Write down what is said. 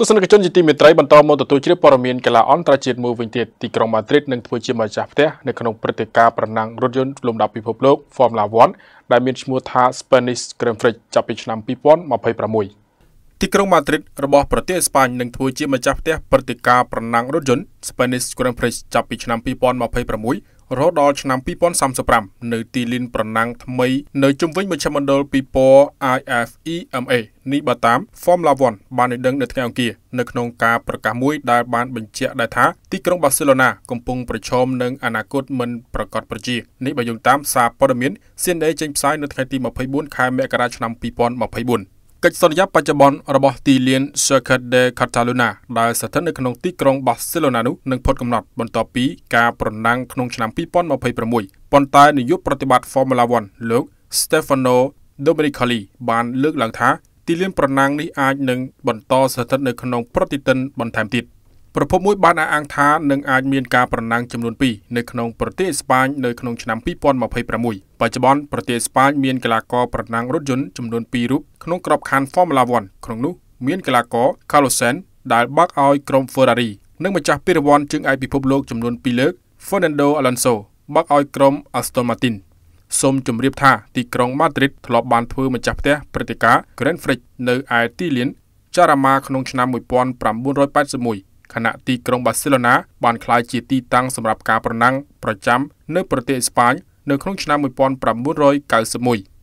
ទស្សនិកជនជាទីមេត្រីបន្តមកទទួលជ្រាបព័ត៌មានកីឡាអន្តរជាតិមួយវិញទៀតទីក្រុងម៉ាឌ្រីតនឹងធ្វើជាម្ចាស់ផ្ទះនៅក្នុងព្រឹត្តិការណ៍ប្រណាំងរថយន្តលំដាប់ពិភពលោក Formula 1ដែលមានឈ្មោះថា Spanish Grand Prix ចាប់ពីឆ្នាំ2026ទីក្រុងម៉ាឌ្រីតរបស់ប្រទេសស្ប៉ាញនឹងធ្វើជាម្ចាស់ផ្ទះព្រឹត្តិការណ៍ប្រណាំងរថយន្ត Spanish Grand Prix ចាប់ពីឆ្នាំ2026រហូតដល់ឆ្នាំ2035នៅទីលានប្រណាំងថ្មីនៅជុំវិញមជ្ឈមណ្ឌលពិព័រណ៍ IFEMA នេះបើតាម Formula 1បានឲ្យដឹងនៅថ្ងៃអង្គារនៅក្នុងការប្រកាសមួយដែលបានបញ្ជាក់ដែរថាទីក្រុងបាសេឡូណាកំពុងប្រឈមនឹងអនាគតមិនប្រកបប្រជានេះបើយោងតាមសារព័ត៌មាន CNN ចេញផ្សាយនៅថ្ងៃទី24ខែមករាឆ្នាំ2024កិច្ចសន្យាបច្ចុប្បន្នរបស់ទីលាន Circuit de Catalunya ដែលស្ថិតនៅក្នុងទីក្រុង Barcelona នោះនឹងផុតកំណត់បន្ទាប់ពីការប្រណាំងក្នុងឆ្នាំ2026ប៉ុន្តែនាយកប្រតិបត្តិ Formula 1លោក Stefano Domenicali បានលើកឡើងថាទីលានប្រណាំងនេះអាចនឹងបន្តស្ថិតនៅក្នុងប្រតិទិនបន្ថែមទៀត។ប្រភពមួយបានអះអាងថានឹងអាចមានការប្រណាំងចំនួន2នៅក្នុងប្រទេសស្ប៉ាញនៅក្នុងឆ្នាំ2026បច្ចុប្បន្នប្រទេសស្ប៉ាញមានកីឡាករប្រណាំងរថយន្តចំនួន2រូបក្នុងក្របខ័ណ្ឌ Formula 1ក្នុងនោះមានកីឡាករ Carlos Sainz ដែលបើកឲ្យក្រុម Ferrari និងម្ចាស់ពានរង្វាន់ជើងឯកពិភពលោកចំនួន2លើក Fernando Alonso បើកឲ្យក្រុម Aston Martin សូមជម្រាបថាទីក្រុងម៉ាឌ្រីតធ្លាប់បានធ្វើម្ចាស់ផ្ទះព្រឹត្តិការណ៍ Grand Prix នៅឯទីលាន Jarama ក្នុងឆ្នាំ1981ខណៈទីក្រុងបាសេឡូណាបានក្លាយជាទីតាំងសម្រាប់ការប្រណាំងប្រចាំនៅប្រទេសស្ប៉ាញនៅក្នុងឆ្នាំ1991